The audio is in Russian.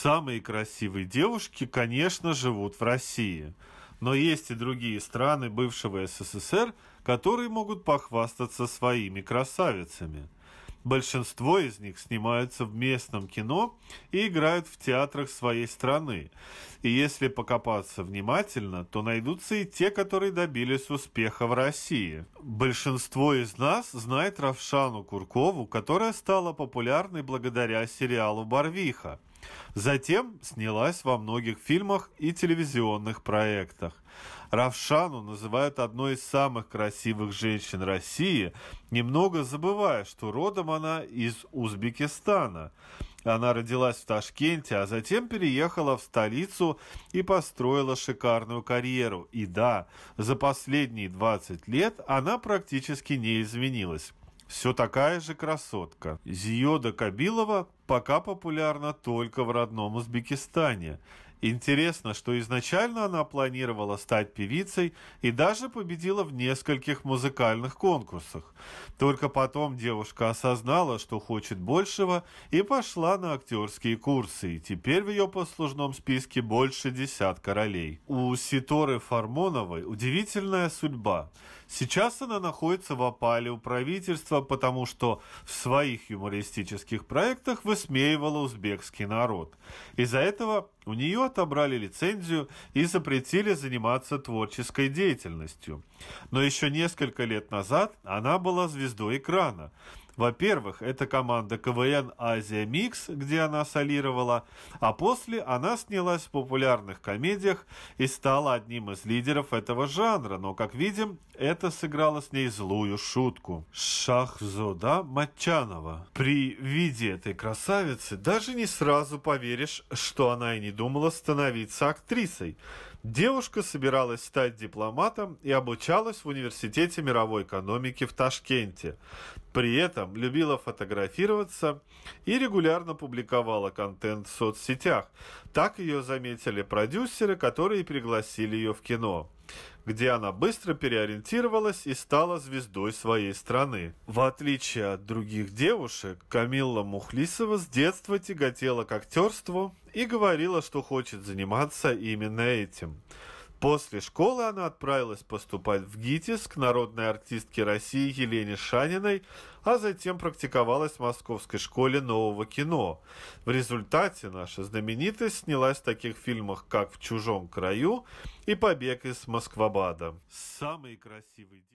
самые красивые девушки, конечно, живут в России. Но есть и другие страны бывшего СССР, которые могут похвастаться своими красавицами. Большинство из них снимаются в местном кино и играют в театрах своей страны. И если покопаться внимательно, то найдутся и те, которые добились успеха в России. Большинство из нас знает Равшану Куркову, которая стала популярной благодаря сериалу «Барвиха». Затем снялась во многих фильмах и телевизионных проектах. Равшану называют одной из самых красивых женщин России, немного забывая, что родом она из Узбекистана. Она родилась в Ташкенте, а затем переехала в столицу и построила шикарную карьеру. И да, за последние 20 лет она практически не изменилась все такая же красотка. Зиода Кабилова пока популярна только в родном Узбекистане. Интересно, что изначально она планировала стать певицей и даже победила в нескольких музыкальных конкурсах. Только потом девушка осознала, что хочет большего и пошла на актерские курсы, и теперь в ее послужном списке больше десятка ролей. У Ситоры Фармоновой удивительная судьба. Сейчас она находится в опале у правительства, потому что в своих юмористических проектах высмеивала узбекский народ. Из-за этого у нее отобрали лицензию и запретили заниматься творческой деятельностью. Но еще несколько лет назад она была звездой экрана. Во-первых, это команда КВН «Азия Микс», где она солировала, а после она снялась в популярных комедиях и стала одним из лидеров этого жанра, но, как видим, это сыграло с ней злую шутку. Шахзода Матчанова. При виде этой красавицы даже не сразу поверишь, что она и не думала становиться актрисой. Девушка собиралась стать дипломатом и обучалась в Университете мировой экономики в Ташкенте. При этом любила фотографироваться и регулярно публиковала контент в соцсетях. Так ее заметили продюсеры, которые пригласили ее в кино где она быстро переориентировалась и стала звездой своей страны. В отличие от других девушек, Камилла Мухлисова с детства тяготела к актерству, и говорила, что хочет заниматься именно этим. После школы она отправилась поступать в ГИТИС к народной артистке России Елене Шаниной, а затем практиковалась в Московской школе нового кино. В результате наша знаменитость снялась в таких фильмах, как «В чужом краю» и «Побег из Москвабада». Самые красивые